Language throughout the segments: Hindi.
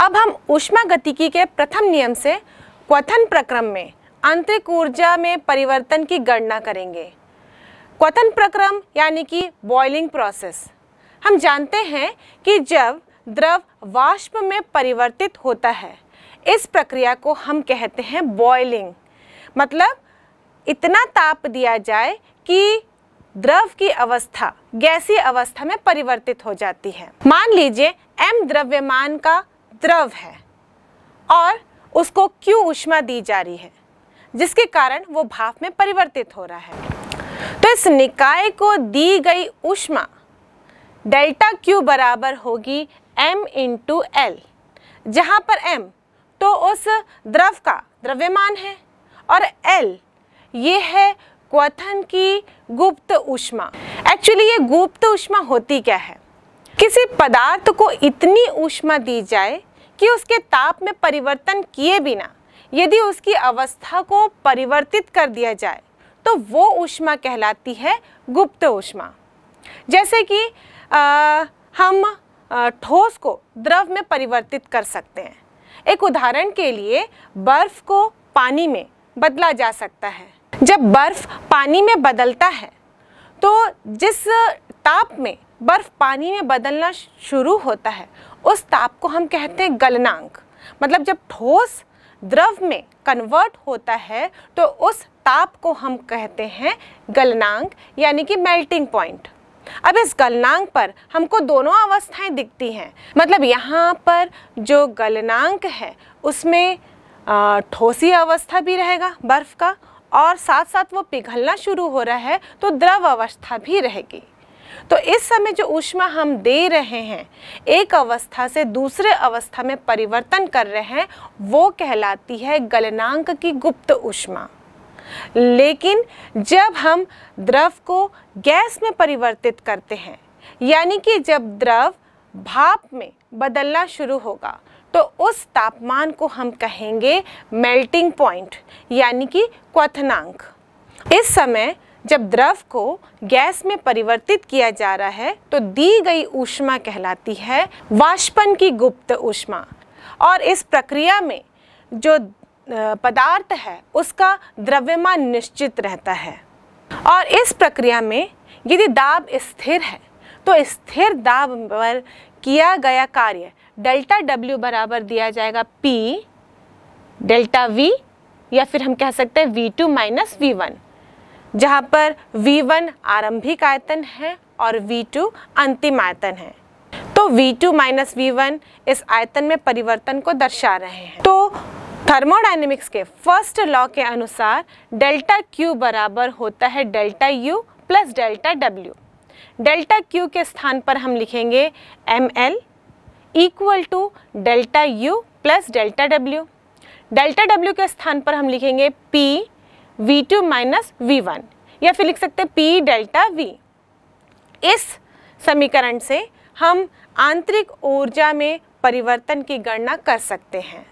अब हम उष्मा गतिकी के प्रथम नियम से क्वथन प्रक्रम में आंतरिक ऊर्जा में परिवर्तन की गणना करेंगे क्वथन प्रक्रम यानी कि बॉइलिंग प्रोसेस हम जानते हैं कि जब द्रव वाष्प में परिवर्तित होता है इस प्रक्रिया को हम कहते हैं बॉइलिंग मतलब इतना ताप दिया जाए कि द्रव की अवस्था गैसी अवस्था में परिवर्तित हो जाती है मान लीजिए m द्रव्यमान का द्रव है और उसको क्यू ऊष्मा दी जा रही है जिसके कारण वो भाप में परिवर्तित हो रहा है तो इस निकाय को दी गई ऊष्मा डेल्टा क्यू बराबर होगी एम इंटू एल जहाँ पर एम तो उस द्रव का द्रव्यमान है और एल ये है क्वथन की गुप्त ऊष्मा एक्चुअली ये गुप्त ऊष्मा होती क्या है किसी पदार्थ को इतनी ऊष्मा दी जाए कि उसके ताप में परिवर्तन किए बिना यदि उसकी अवस्था को परिवर्तित कर दिया जाए तो वो ऊष्मा कहलाती है गुप्त ऊष्मा जैसे कि आ, हम ठोस को द्रव में परिवर्तित कर सकते हैं एक उदाहरण के लिए बर्फ़ को पानी में बदला जा सकता है जब बर्फ़ पानी में बदलता है तो जिस ताप में बर्फ़ पानी में बदलना शुरू होता है उस ताप को हम कहते हैं गलनांक मतलब जब ठोस द्रव में कन्वर्ट होता है तो उस ताप को हम कहते हैं गलनांक यानी कि मेल्टिंग पॉइंट अब इस गलनांक पर हमको दोनों अवस्थाएं दिखती हैं मतलब यहाँ पर जो गलनांक है उसमें ठोसी अवस्था भी रहेगा बर्फ़ का और साथ साथ वो पिघलना शुरू हो रहा है तो द्रव अवस्था भी रहेगी तो इस समय जो ऊष्मा हम दे रहे हैं एक अवस्था से दूसरे अवस्था में परिवर्तन कर रहे हैं वो कहलाती है गलनांक की गुप्त ऊष्मा लेकिन जब हम द्रव को गैस में परिवर्तित करते हैं यानी कि जब द्रव भाप में बदलना शुरू होगा तो उस तापमान को हम कहेंगे मेल्टिंग पॉइंट यानी कि क्वथनांक इस समय जब द्रव को गैस में परिवर्तित किया जा रहा है तो दी गई ऊष्मा कहलाती है वाष्पन की गुप्त ऊष्मा और इस प्रक्रिया में जो पदार्थ है उसका द्रव्यमान निश्चित रहता है और इस प्रक्रिया में यदि दाब स्थिर है तो स्थिर दाब पर किया गया कार्य डेल्टा डब्ल्यू बराबर दिया जाएगा पी डेल्टा वी या फिर हम कह सकते हैं V two minus V one जहाँ पर V1 आरंभिक आयतन है और V2 अंतिम आयतन है तो V2 माइनस वी इस आयतन में परिवर्तन को दर्शा रहे हैं तो थर्मोडाइनेमिक्स के फर्स्ट लॉ के अनुसार डेल्टा Q बराबर होता है delta U plus delta W delta Q के स्थान पर हम लिखेंगे M L equal to delta U plus delta W delta W के स्थान पर हम लिखेंगे P V two minus V one या फिर लिख सकते हैं पी डेल्टा वी इस समीकरण से हम आंतरिक ऊर्जा में परिवर्तन की गणना कर सकते हैं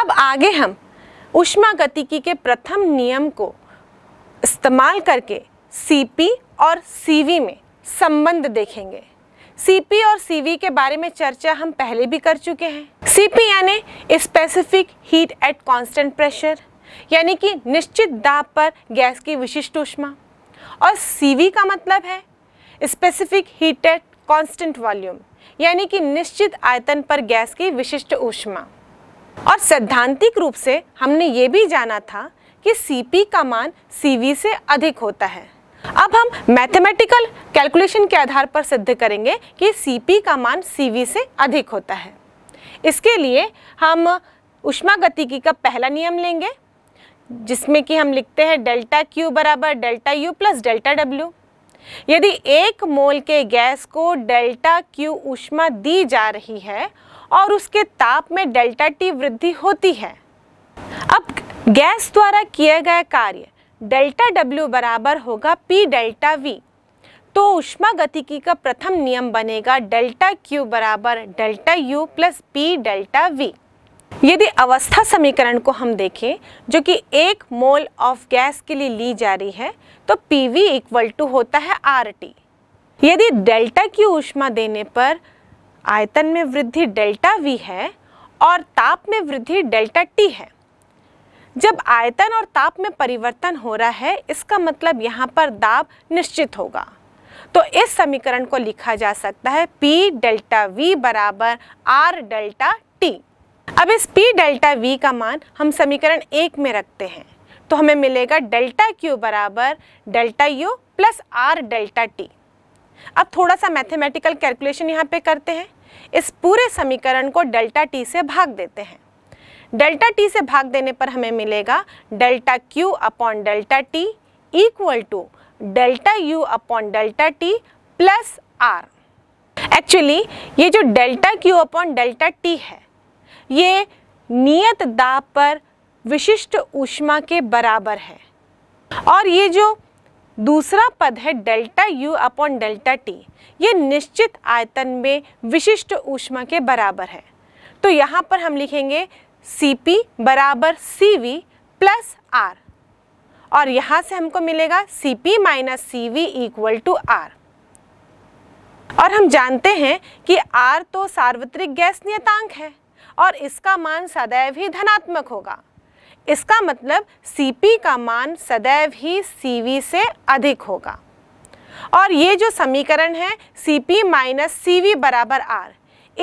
अब आगे हम उष्मा गतिकी के प्रथम नियम को इस्तेमाल करके CP और CV में संबंध देखेंगे CP और CV के बारे में चर्चा हम पहले भी कर चुके हैं CP यानी specific heat at constant pressure यानी कि निश्चित दाब पर गैस की विशिष्ट ऊष्मा और सी का मतलब है स्पेसिफिक हीटेड कांस्टेंट वॉल्यूम यानी कि निश्चित आयतन पर गैस की विशिष्ट ऊष्मा और सैद्धांतिक रूप से हमने ये भी जाना था कि सी का मान सी से अधिक होता है अब हम मैथमेटिकल कैलकुलेशन के आधार पर सिद्ध करेंगे कि सी का मान सी से अधिक होता है इसके लिए हम उष्मा गतिकी का पहला नियम लेंगे जिसमें कि हम लिखते हैं डेल्टा क्यू बराबर delta U plus delta W यदि एक मोल के गैस को डेल्टा क्यू ऊष्मा दी जा रही है और उसके ताप में डेल्टा टी वृद्धि होती है अब गैस द्वारा किया गया कार्य डेल्टा डब्ल्यू बराबर होगा पी डेल्टा वी तो उष्मा गतिकी का प्रथम नियम बनेगा डेल्टा क्यू बराबर delta U plus P delta V यदि अवस्था समीकरण को हम देखें जो कि एक मोल ऑफ गैस के लिए ली जा रही है तो पी वी इक्वल टू होता है आर टी यदि डेल्टा की ऊष्मा देने पर आयतन में वृद्धि डेल्टा वी है और ताप में वृद्धि डेल्टा टी है जब आयतन और ताप में परिवर्तन हो रहा है इसका मतलब यहाँ पर दाब निश्चित होगा तो इस समीकरण को लिखा जा सकता है पी डेल्टा वी बराबर आर डेल्टा टी अब इस पी डेल्टा वी का मान हम समीकरण एक में रखते हैं तो हमें मिलेगा डेल्टा क्यू बराबर delta U plus R delta T अब थोड़ा सा मैथमेटिकल कैलकुलेशन यहाँ पे करते हैं इस पूरे समीकरण को डेल्टा टी से भाग देते हैं डेल्टा टी से भाग देने पर हमें मिलेगा delta Q upon delta T equal to delta U upon delta T plus R actually ये जो delta Q upon delta T है ये नियत दाब पर विशिष्ट ऊष्मा के बराबर है और ये जो दूसरा पद है delta U upon delta T ये निश्चित आयतन में विशिष्ट ऊष्मा के बराबर है तो यहाँ पर हम लिखेंगे सी पी बराबर सी वी प्लस आर और यहाँ से हमको मिलेगा C P minus C V equal to R और हम जानते हैं कि आर तो सार्वत्रिक गैस नियतांक है और इसका मान सदैव ही धनात्मक होगा इसका मतलब Cp का मान सदैव ही Cv से अधिक होगा और ये जो समीकरण है सी पी माइनस सी बराबर आर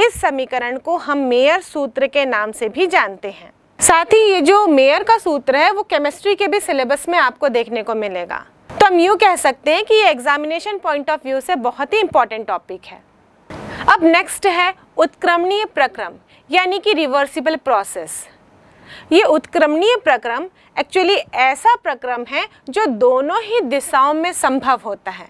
इस समीकरण को हम मेयर सूत्र के नाम से भी जानते हैं साथ ही ये जो मेयर का सूत्र है वो केमिस्ट्री के भी सिलेबस में आपको देखने को मिलेगा तो हम यूँ कह सकते हैं कि ये एग्जामिनेशन पॉइंट ऑफ व्यू से बहुत ही इंपॉर्टेंट टॉपिक है अब नेक्स्ट है उत्क्रमणीय प्रक्रम यानी कि रिवर्सिबल प्रोसेस ये उत्क्रमणीय प्रक्रम एक्चुअली ऐसा प्रक्रम है जो दोनों ही दिशाओं में संभव होता है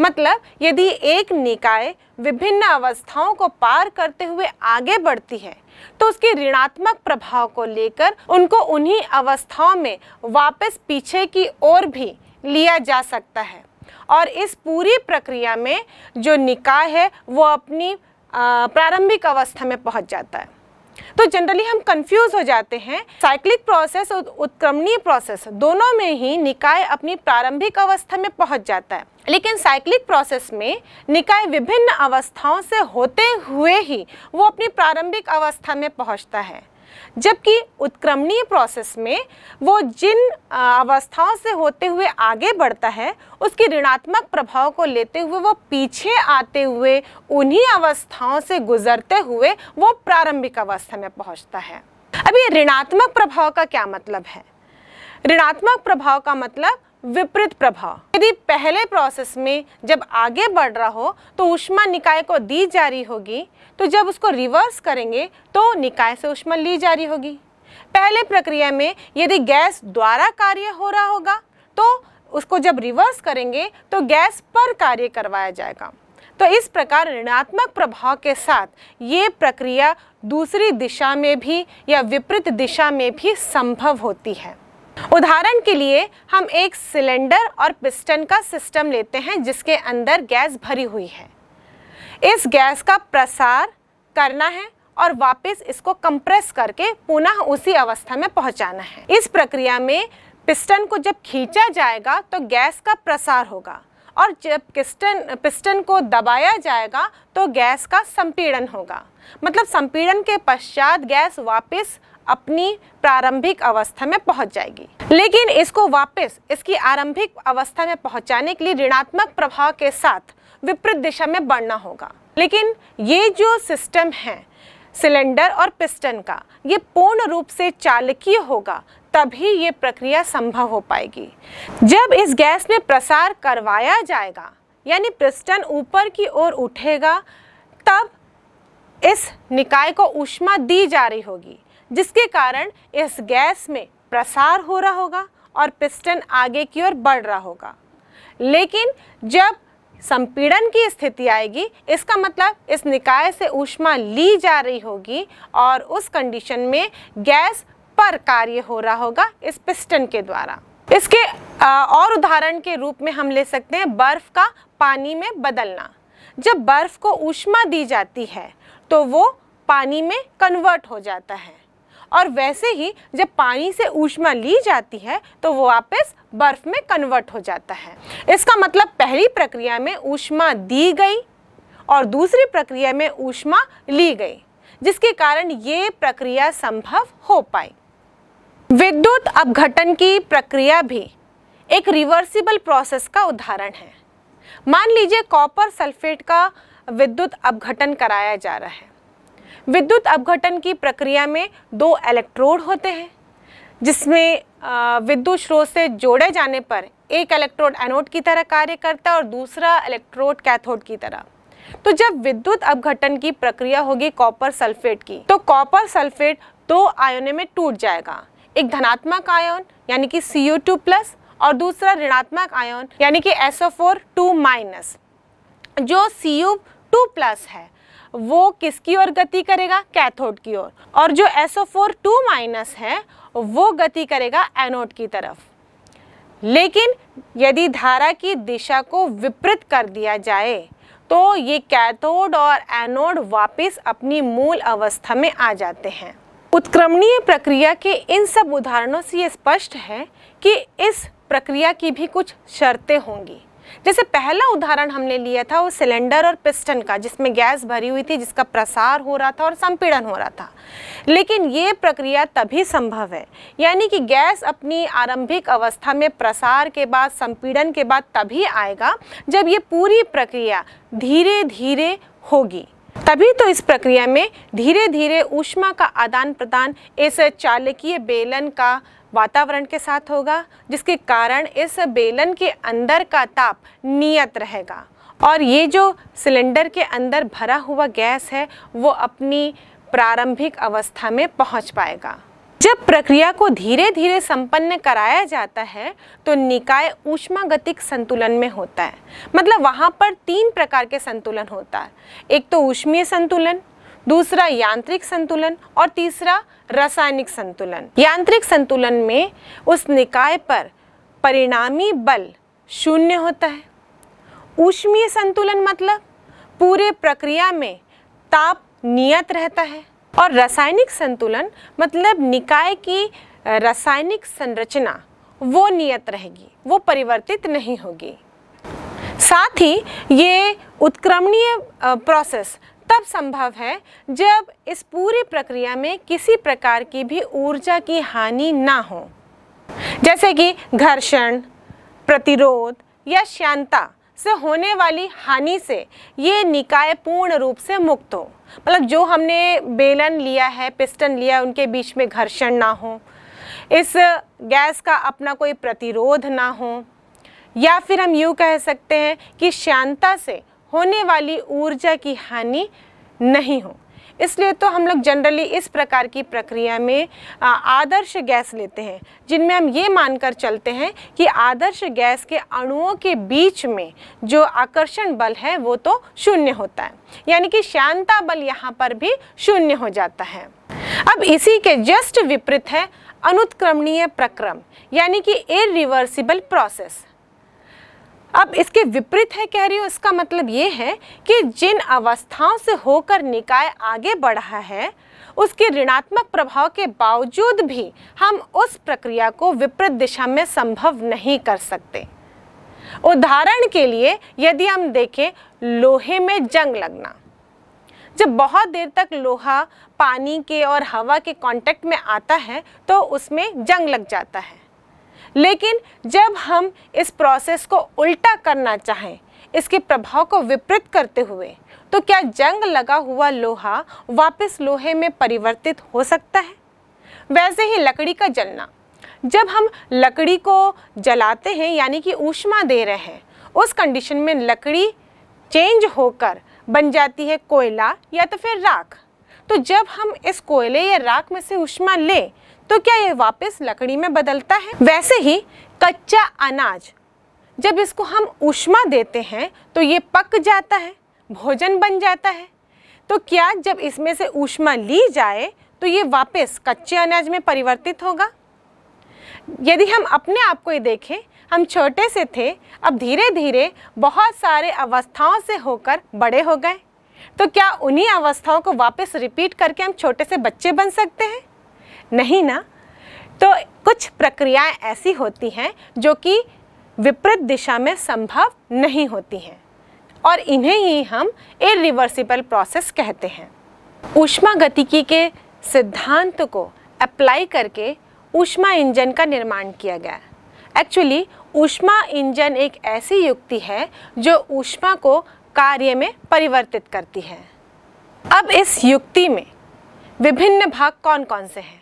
मतलब यदि एक निकाय विभिन्न अवस्थाओं को पार करते हुए आगे बढ़ती है तो उसके ऋणात्मक प्रभाव को लेकर उनको उन्हीं अवस्थाओं में वापस पीछे की ओर भी लिया जा सकता है और इस पूरी प्रक्रिया में जो निकाय है वो अपनी प्रारंभिक अवस्था में पहुंच जाता है तो जनरली हम कंफ्यूज हो जाते हैं साइक्लिक प्रोसेस और उत्क्रमणीय प्रोसेस दोनों में ही निकाय अपनी प्रारंभिक अवस्था में पहुंच जाता है लेकिन साइक्लिक प्रोसेस में निकाय विभिन्न अवस्थाओं से होते हुए ही वो अपनी प्रारंभिक अवस्था में पहुंचता है जबकि उत्क्रमणीय प्रोसेस में वो जिन अवस्थाओं से होते हुए आगे बढ़ता है उसके ऋणात्मक प्रभाव को लेते हुए वो पीछे आते हुए उन्हीं अवस्थाओं से गुजरते हुए वो प्रारंभिक अवस्था में पहुंचता है अब ये ऋणात्मक प्रभाव का क्या मतलब है ऋणात्मक प्रभाव का मतलब विपरीत प्रभाव यदि पहले प्रोसेस में जब आगे बढ़ रहा हो तो उष्मा निकाय को दी जा रही होगी तो जब उसको रिवर्स करेंगे तो निकाय से उष्मा ली जा रही होगी पहले प्रक्रिया में यदि गैस द्वारा कार्य हो रहा होगा तो उसको जब रिवर्स करेंगे तो गैस पर कार्य करवाया जाएगा तो इस प्रकार ऋणात्मक प्रभाव के साथ ये प्रक्रिया दूसरी दिशा में भी या विपरीत दिशा में भी संभव होती है उदाहरण के लिए हम एक सिलेंडर और पिस्टन का सिस्टम लेते हैं जिसके अंदर गैस भरी हुई है इस गैस का प्रसार करना है और वापस इसको कंप्रेस करके पुनः उसी अवस्था में पहुंचाना है इस प्रक्रिया में पिस्टन को जब खींचा जाएगा तो गैस का प्रसार होगा और जब पिस्टन पिस्टन को दबाया जाएगा तो गैस का संपीड़न होगा मतलब संपीड़न के पश्चात गैस वापस अपनी प्रारंभिक अवस्था में पहुंच जाएगी लेकिन इसको वापस इसकी आरंभिक अवस्था में पहुंचाने के लिए ऋणात्मक प्रभाव के साथ विपरीत दिशा में बढ़ना होगा लेकिन ये जो सिस्टम है सिलेंडर और पिस्टन का ये पूर्ण रूप से चालकीय होगा तभी ये प्रक्रिया संभव हो पाएगी जब इस गैस में प्रसार करवाया जाएगा यानी पिस्टन ऊपर की ओर उठेगा तब इस निकाय को ऊष्मा दी जा रही होगी जिसके कारण इस गैस में प्रसार हो रहा होगा और पिस्टन आगे की ओर बढ़ रहा होगा लेकिन जब संपीड़न की स्थिति आएगी इसका मतलब इस निकाय से ऊष्मा ली जा रही होगी और उस कंडीशन में गैस पर कार्य हो रहा होगा इस पिस्टन के द्वारा इसके और उदाहरण के रूप में हम ले सकते हैं बर्फ़ का पानी में बदलना जब बर्फ़ को ऊष्मा दी जाती है तो वो पानी में कन्वर्ट हो जाता है और वैसे ही जब पानी से ऊष्मा ली जाती है तो वो वापस बर्फ में कन्वर्ट हो जाता है इसका मतलब पहली प्रक्रिया में ऊष्मा दी गई और दूसरी प्रक्रिया में ऊष्मा ली गई जिसके कारण ये प्रक्रिया संभव हो पाई विद्युत अपघटन की प्रक्रिया भी एक रिवर्सिबल प्रोसेस का उदाहरण है मान लीजिए कॉपर सल्फेट का विद्युत अपघटन कराया जा रहा है विद्युत अपघटन की प्रक्रिया में दो इलेक्ट्रोड होते हैं जिसमें विद्युत स्रोत से जोड़े जाने पर एक इलेक्ट्रोड एनोड की तरह कार्य करता है और दूसरा इलेक्ट्रोड कैथोड की तरह तो जब विद्युत अपघटन की प्रक्रिया होगी कॉपर सल्फेट की तो कॉपर सल्फेट दो आयोने में टूट जाएगा एक धनात्मक आयन यानी कि CO2 प्लस और दूसरा ऋणात्मक आयन यानी कि SO4 2 माइनस जो CO2 प्लस है वो किसकी ओर गति करेगा कैथोड की ओर और।, और जो फोर टू माइनस है वो गति करेगा एनोड की तरफ लेकिन यदि धारा की दिशा को विपरीत कर दिया जाए तो ये कैथोड और एनोड वापस अपनी मूल अवस्था में आ जाते हैं उत्क्रमणीय प्रक्रिया के इन सब उदाहरणों से ये स्पष्ट है कि इस प्रक्रिया की भी कुछ शर्तें होंगी जैसे पहला उदाहरण हमने लिया था वो सिलेंडर और पिस्टन का जिसमें गैस भरी हुई थी जिसका प्रसार हो रहा था और संपीड़न हो रहा था लेकिन ये प्रक्रिया तभी संभव है यानी कि गैस अपनी आरंभिक अवस्था में प्रसार के बाद संपीड़न के बाद तभी आएगा जब ये पूरी प्रक्रिया धीरे धीरे होगी तभी तो इस प्रक्रिया में धीरे धीरे ऊष्मा का आदान प्रदान इस चालकीय बेलन का वातावरण के साथ होगा जिसके कारण इस बेलन के अंदर का ताप नियत रहेगा और ये जो सिलेंडर के अंदर भरा हुआ गैस है वो अपनी प्रारंभिक अवस्था में पहुंच पाएगा जब प्रक्रिया को धीरे धीरे संपन्न कराया जाता है तो निकाय ऊष्मागतिक संतुलन में होता है मतलब वहाँ पर तीन प्रकार के संतुलन होता है एक तो ऊष्मीय संतुलन दूसरा यांत्रिक संतुलन और तीसरा रासायनिक संतुलन यांत्रिक संतुलन में उस निकाय पर परिणामी बल शून्य होता है ऊष्मीय संतुलन मतलब पूरे प्रक्रिया में ताप नियत रहता है और रासायनिक संतुलन मतलब निकाय की रासायनिक संरचना वो नियत रहेगी वो परिवर्तित नहीं होगी साथ ही ये उत्क्रमणीय प्रोसेस तब संभव है जब इस पूरी प्रक्रिया में किसी प्रकार की भी ऊर्जा की हानि ना हो जैसे कि घर्षण प्रतिरोध या शांता से होने वाली हानि से ये निकाय पूर्ण रूप से मुक्त हो मतलब जो हमने बेलन लिया है पिस्टन लिया है उनके बीच में घर्षण ना हो इस गैस का अपना कोई प्रतिरोध ना हो या फिर हम यूँ कह सकते हैं कि शांता से होने वाली ऊर्जा की हानि नहीं हो इसलिए तो हम लोग जनरली इस प्रकार की प्रक्रिया में आदर्श गैस लेते हैं जिनमें हम ये मानकर चलते हैं कि आदर्श गैस के अणुओं के बीच में जो आकर्षण बल है वो तो शून्य होता है यानी कि शांता बल यहाँ पर भी शून्य हो जाता है अब इसी के जस्ट विपरीत है अनुत्क्रमणीय प्रक्रम यानी कि इरिवर्सिबल प्रोसेस अब इसके विपरीत है कह रही हो इसका मतलब ये है कि जिन अवस्थाओं से होकर निकाय आगे बढ़ा है उसके ऋणात्मक प्रभाव के बावजूद भी हम उस प्रक्रिया को विपरीत दिशा में संभव नहीं कर सकते उदाहरण के लिए यदि हम देखें लोहे में जंग लगना जब बहुत देर तक लोहा पानी के और हवा के कांटेक्ट में आता है तो उसमें जंग लग जाता है लेकिन जब हम इस प्रोसेस को उल्टा करना चाहें इसके प्रभाव को विपरीत करते हुए तो क्या जंग लगा हुआ लोहा वापस लोहे में परिवर्तित हो सकता है वैसे ही लकड़ी का जलना जब हम लकड़ी को जलाते हैं यानी कि ऊष्मा दे रहे हैं उस कंडीशन में लकड़ी चेंज होकर बन जाती है कोयला या तो फिर राख तो जब हम इस कोयले या राख में से ऊष्मा लें तो क्या ये वापस लकड़ी में बदलता है वैसे ही कच्चा अनाज जब इसको हम उष्मा देते हैं तो ये पक जाता है भोजन बन जाता है तो क्या जब इसमें से ऊष्मा ली जाए तो ये वापस कच्चे अनाज में परिवर्तित होगा यदि हम अपने आप को ही देखें हम छोटे से थे अब धीरे धीरे बहुत सारे अवस्थाओं से होकर बड़े हो गए तो क्या उन्हीं अवस्थाओं को वापस रिपीट करके हम छोटे से बच्चे बन सकते हैं नहीं ना तो कुछ प्रक्रियाएं ऐसी होती हैं जो कि विपरीत दिशा में संभव नहीं होती हैं और इन्हें ही हम इरिवर्सिबल प्रोसेस कहते हैं ऊष्मा गतिकी के सिद्धांत को अप्लाई करके ऊष्मा इंजन का निर्माण किया गया एक्चुअली ऊष्मा इंजन एक ऐसी युक्ति है जो ऊष्मा को कार्य में परिवर्तित करती है अब इस युक्ति में विभिन्न भाग कौन कौन से हैं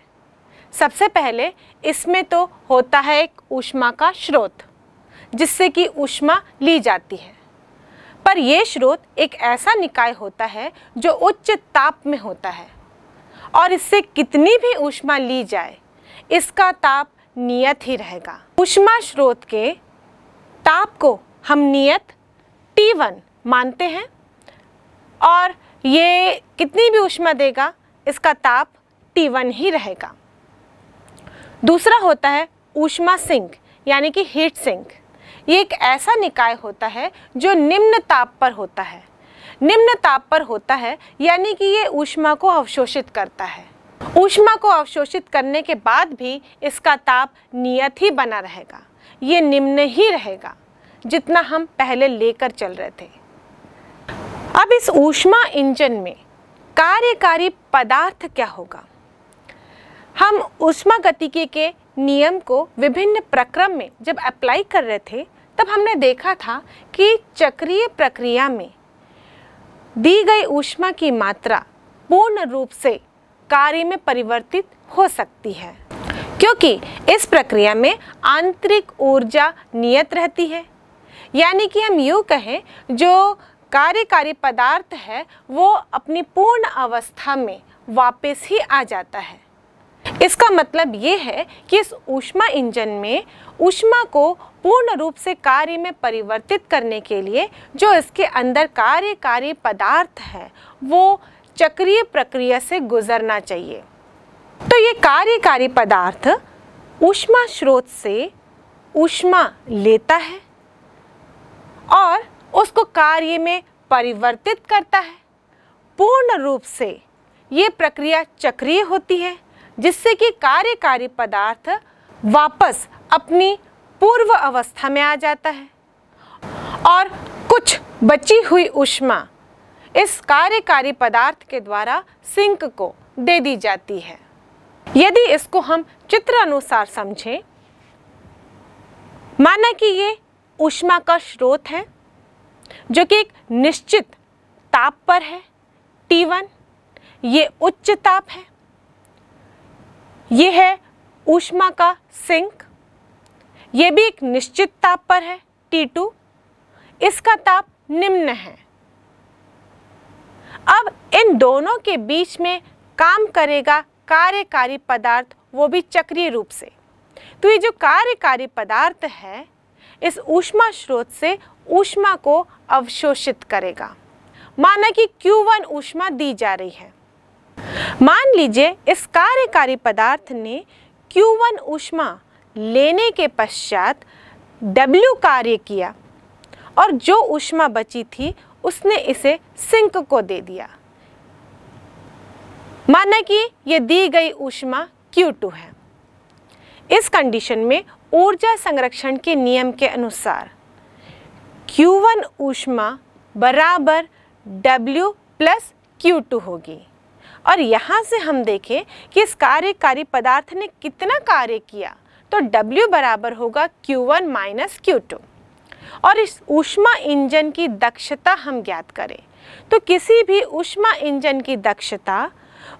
सबसे पहले इसमें तो होता है एक ऊष्मा का स्रोत जिससे कि ऊष्मा ली जाती है पर यह स्रोत एक ऐसा निकाय होता है जो उच्च ताप में होता है और इससे कितनी भी ऊष्मा ली जाए इसका ताप नियत ही रहेगा ऊष्मा स्रोत के ताप को हम नियत T1 मानते हैं और ये कितनी भी ऊष्मा देगा इसका ताप T1 ही रहेगा दूसरा होता है ऊष्मा सिंक यानी कि हीट सिंक ये एक ऐसा निकाय होता है जो निम्न ताप पर होता है निम्न ताप पर होता है यानी कि ये ऊष्मा को अवशोषित करता है ऊष्मा को अवशोषित करने के बाद भी इसका ताप नियत ही बना रहेगा ये निम्न ही रहेगा जितना हम पहले लेकर चल रहे थे अब इस ऊष्मा इंजन में कार्यकारी पदार्थ क्या होगा हम उष्मागतिकी के नियम को विभिन्न प्रक्रम में जब अप्लाई कर रहे थे तब हमने देखा था कि चक्रीय प्रक्रिया में दी गई ऊष्मा की मात्रा पूर्ण रूप से कार्य में परिवर्तित हो सकती है क्योंकि इस प्रक्रिया में आंतरिक ऊर्जा नियत रहती है यानी कि हम यूँ कहें जो कार्यकारी पदार्थ है वो अपनी पूर्ण अवस्था में वापस ही आ जाता है इसका मतलब ये है कि इस ऊष्मा इंजन में ऊष्मा को पूर्ण रूप से कार्य में परिवर्तित करने के लिए जो इसके अंदर कार्यकारी पदार्थ है वो चक्रीय प्रक्रिया से गुजरना चाहिए तो ये कार्यकारी पदार्थ ऊष्मा स्रोत से ऊष्मा लेता है और उसको कार्य में परिवर्तित करता है पूर्ण रूप से ये प्रक्रिया चक्रीय होती है जिससे कि कार्यकारी पदार्थ वापस अपनी पूर्व अवस्था में आ जाता है और कुछ बची हुई उष्मा इस कार्यकारी पदार्थ के द्वारा सिंक को दे दी जाती है यदि इसको हम चित्र अनुसार समझें माना कि ये ऊष्मा का स्रोत है जो कि एक निश्चित ताप पर है T1 ये उच्च ताप है ये है ऊष्मा का सिंक ये भी एक निश्चित ताप पर है टी टू इसका ताप निम्न है अब इन दोनों के बीच में काम करेगा कार्यकारी पदार्थ वो भी चक्रीय रूप से तो ये जो कार्यकारी पदार्थ है इस ऊष्मा स्रोत से ऊष्मा को अवशोषित करेगा माना कि Q1 ऊष्मा दी जा रही है मान लीजिए इस कार्यकारी पदार्थ ने Q1 ऊष्मा लेने के पश्चात W कार्य किया और जो ऊष्मा बची थी उसने इसे सिंक को दे दिया माना कि ये दी गई ऊष्मा Q2 है इस कंडीशन में ऊर्जा संरक्षण के नियम के अनुसार Q1 ऊष्मा बराबर W प्लस Q2 होगी और यहाँ से हम देखें कि इस कार्यकारी पदार्थ ने कितना कार्य किया तो W बराबर होगा Q1 वन माइनस क्यू और इस ऊष्मा इंजन की दक्षता हम ज्ञात करें तो किसी भी ऊष्मा इंजन की दक्षता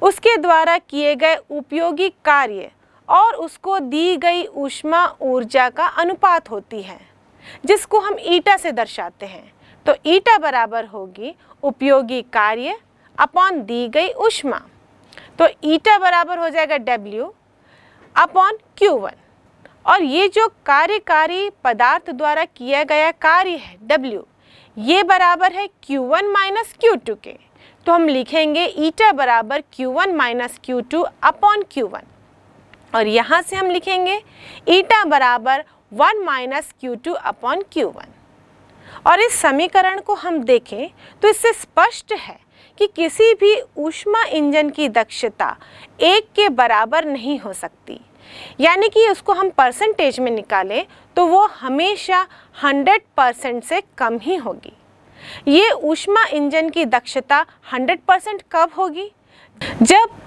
उसके द्वारा किए गए उपयोगी कार्य और उसको दी गई ऊष्मा ऊर्जा का अनुपात होती है जिसको हम ईटा से दर्शाते हैं तो ईटा बराबर होगी उपयोगी कार्य अपॉन दी गई उष्मा तो ईटा बराबर हो जाएगा डब्ल्यू अपॉन क्यू वन और ये जो कार्यकारी पदार्थ द्वारा किया गया कार्य है डब्ल्यू ये बराबर है Q one minus Q two के तो हम लिखेंगे ईटा बराबर Q one minus Q two upon Q one और यहाँ से हम लिखेंगे ईटा बराबर one minus Q two upon Q one और इस समीकरण को हम देखें तो इससे स्पष्ट है कि किसी भी ऊष्मा इंजन की दक्षता एक के बराबर नहीं हो सकती यानी कि उसको हम परसेंटेज में निकालें तो वो हमेशा 100 परसेंट से कम ही होगी ये ऊष्मा इंजन की दक्षता 100 परसेंट कब होगी जब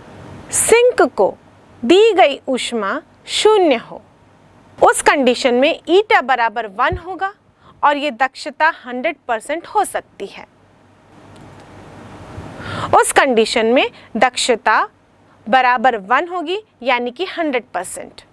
सिंक को दी गई ऊष्मा शून्य हो उस कंडीशन में ईटा बराबर वन होगा और ये दक्षता 100 परसेंट हो सकती है उस कंडीशन में दक्षता बराबर वन होगी यानी कि हंड्रेड परसेंट